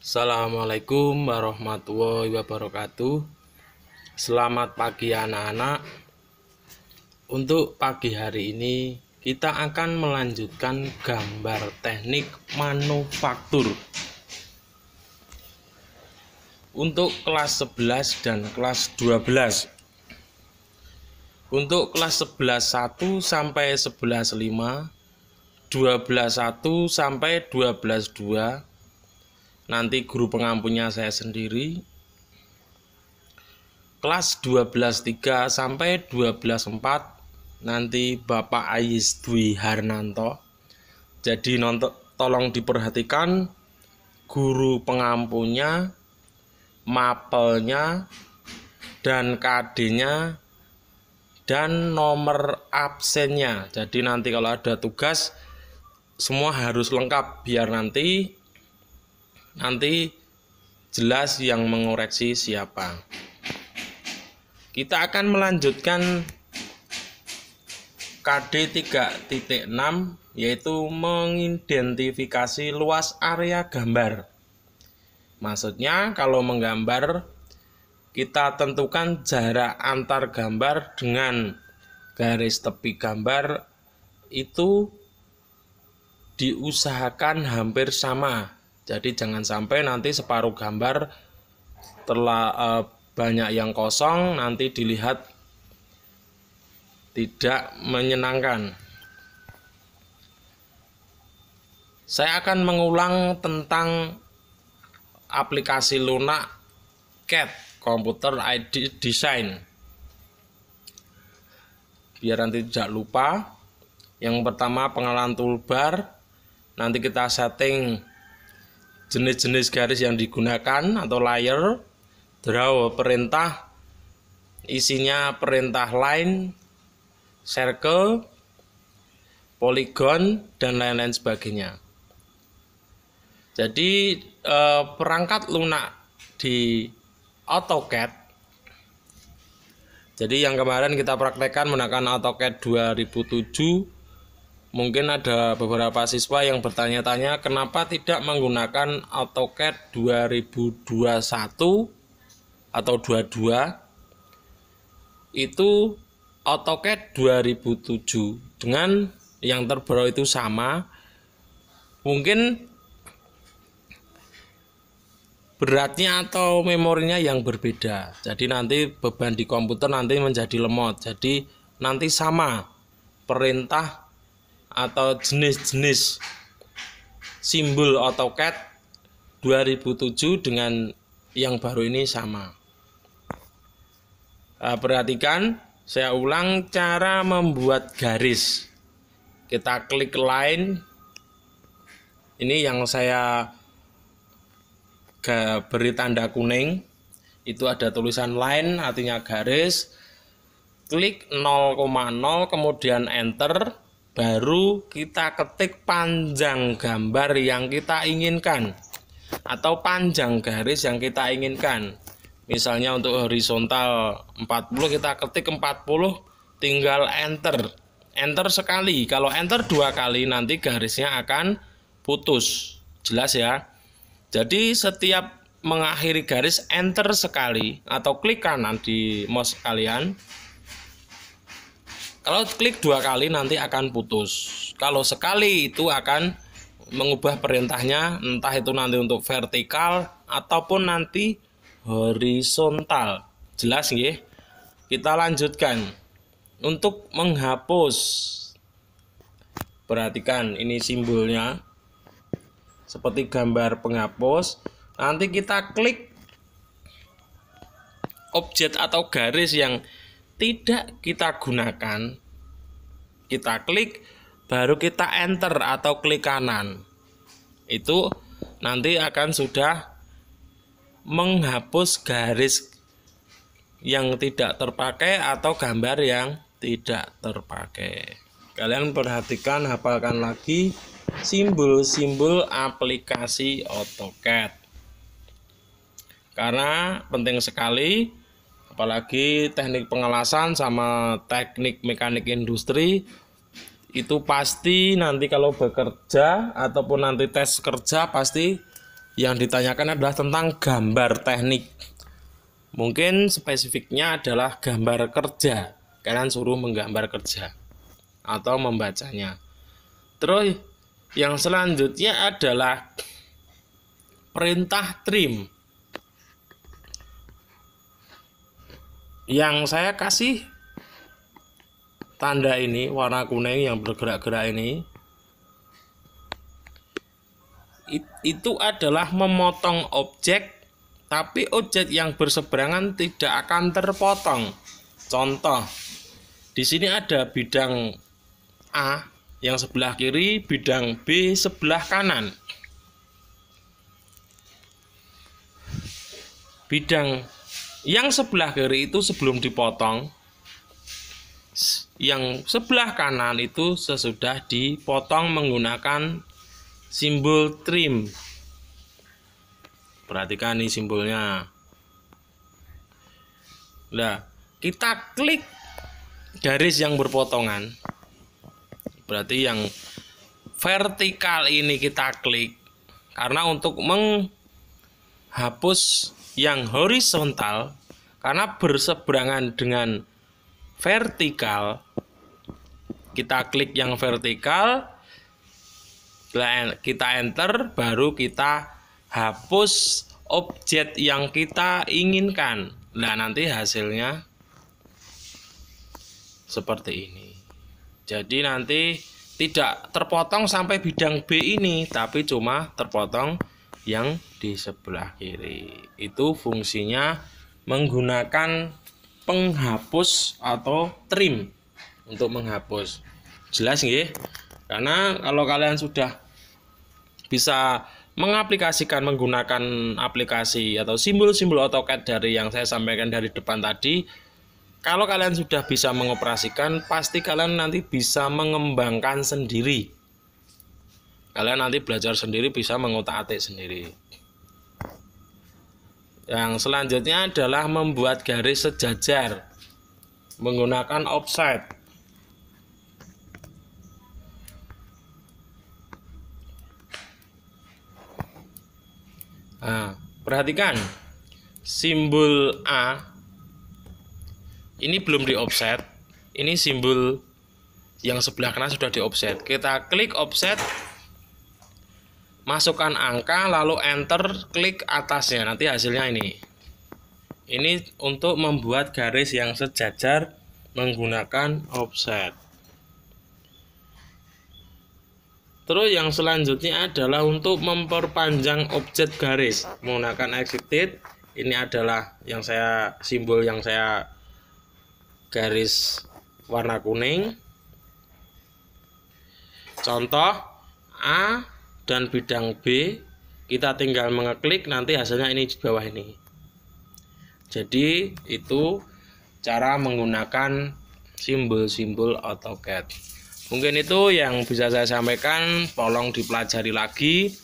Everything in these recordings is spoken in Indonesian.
Assalamualaikum warahmatullahi wabarakatuh Selamat pagi anak-anak Untuk pagi hari ini kita akan melanjutkan gambar teknik manufaktur Untuk kelas 11 dan kelas 12 Untuk kelas 11 1 sampai 11 5 12 1 sampai 12 2 nanti guru pengampunya saya sendiri kelas 12.3 sampai 12.4 nanti Bapak Ayis Dwi Harnanto jadi nonton tolong diperhatikan guru pengampunya mapelnya dan KD-nya dan nomor absennya jadi nanti kalau ada tugas semua harus lengkap biar nanti Nanti jelas yang mengoreksi siapa. Kita akan melanjutkan KD 3.6 yaitu mengidentifikasi luas area gambar. Maksudnya kalau menggambar kita tentukan jarak antar gambar dengan garis tepi gambar itu diusahakan hampir sama jadi jangan sampai nanti separuh gambar telah eh, e, banyak yang kosong nanti dilihat tidak menyenangkan. Saya akan mengulang tentang aplikasi lunak CAD Computer ID Design. Biar nanti tidak lupa. Yang pertama pengalaman toolbar. Nanti kita setting jenis-jenis garis yang digunakan atau layer draw perintah isinya perintah line circle polygon dan lain-lain sebagainya jadi eh, perangkat lunak di AutoCAD jadi yang kemarin kita praktekkan menggunakan AutoCAD 2007 Mungkin ada beberapa siswa yang bertanya-tanya kenapa tidak menggunakan AutoCAD 2021 atau 22 itu AutoCAD 2007 dengan yang terbaru itu sama mungkin beratnya atau memorinya yang berbeda. Jadi nanti beban di komputer nanti menjadi lemot. Jadi nanti sama perintah atau jenis-jenis simbol AutoCAD 2007 dengan yang baru ini sama. Eh, perhatikan, saya ulang cara membuat garis. Kita klik line. Ini yang saya beri tanda kuning. Itu ada tulisan line artinya garis. Klik 0,0 kemudian enter baru kita ketik panjang gambar yang kita inginkan atau panjang garis yang kita inginkan misalnya untuk horizontal 40 kita ketik 40 tinggal enter enter sekali kalau enter dua kali nanti garisnya akan putus jelas ya jadi setiap mengakhiri garis enter sekali atau klik kanan di mouse kalian kalau klik dua kali nanti akan putus. Kalau sekali itu akan mengubah perintahnya entah itu nanti untuk vertikal ataupun nanti horizontal. Jelas ya Kita lanjutkan. Untuk menghapus perhatikan ini simbolnya seperti gambar penghapus nanti kita klik objek atau garis yang tidak kita gunakan, kita klik baru kita enter atau klik kanan. Itu nanti akan sudah menghapus garis yang tidak terpakai atau gambar yang tidak terpakai. Kalian perhatikan, hafalkan lagi simbol-simbol aplikasi AutoCAD. Karena penting sekali apalagi teknik pengelasan sama teknik mekanik industri itu pasti nanti kalau bekerja ataupun nanti tes kerja pasti yang ditanyakan adalah tentang gambar teknik mungkin spesifiknya adalah gambar kerja kalian suruh menggambar kerja atau membacanya terus yang selanjutnya adalah perintah trim yang saya kasih tanda ini warna kuning yang bergerak-gerak ini itu adalah memotong objek tapi objek yang berseberangan tidak akan terpotong contoh di sini ada bidang A yang sebelah kiri, bidang B sebelah kanan. Bidang yang sebelah kiri itu sebelum dipotong yang sebelah kanan itu sesudah dipotong menggunakan simbol trim perhatikan nih simbolnya nah kita klik garis yang berpotongan berarti yang vertikal ini kita klik karena untuk menghapus yang horizontal karena berseberangan dengan vertikal. Kita klik yang vertikal, kita enter, baru kita hapus objek yang kita inginkan. Nah, nanti hasilnya seperti ini. Jadi nanti tidak terpotong sampai bidang B ini, tapi cuma terpotong yang di sebelah kiri. Itu fungsinya menggunakan penghapus atau trim untuk menghapus. Jelas nggih? Karena kalau kalian sudah bisa mengaplikasikan menggunakan aplikasi atau simbol-simbol AutoCAD dari yang saya sampaikan dari depan tadi, kalau kalian sudah bisa mengoperasikan, pasti kalian nanti bisa mengembangkan sendiri Kalian nanti belajar sendiri bisa mengotak-atik sendiri. Yang selanjutnya adalah membuat garis sejajar menggunakan offset. Nah, perhatikan simbol A ini belum di offset. Ini simbol yang sebelah kanan sudah di offset. Kita klik offset masukkan angka lalu enter klik atasnya nanti hasilnya ini ini untuk membuat garis yang sejajar menggunakan offset terus yang selanjutnya adalah untuk memperpanjang objek garis menggunakan exited ini adalah yang saya simbol yang saya garis warna kuning contoh A dan bidang B kita tinggal mengeklik nanti hasilnya ini di bawah ini jadi itu cara menggunakan simbol-simbol AutoCAD mungkin itu yang bisa saya sampaikan tolong dipelajari lagi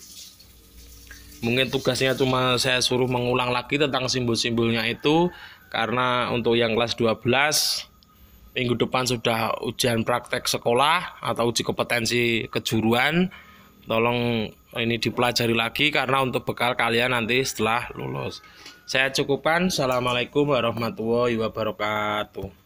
mungkin tugasnya cuma saya suruh mengulang lagi tentang simbol-simbolnya itu karena untuk yang kelas 12 minggu depan sudah ujian praktek sekolah atau uji kompetensi kejuruan tolong ini dipelajari lagi karena untuk bekal kalian nanti setelah lulus. Saya cukupkan. Assalamualaikum warahmatullahi wabarakatuh.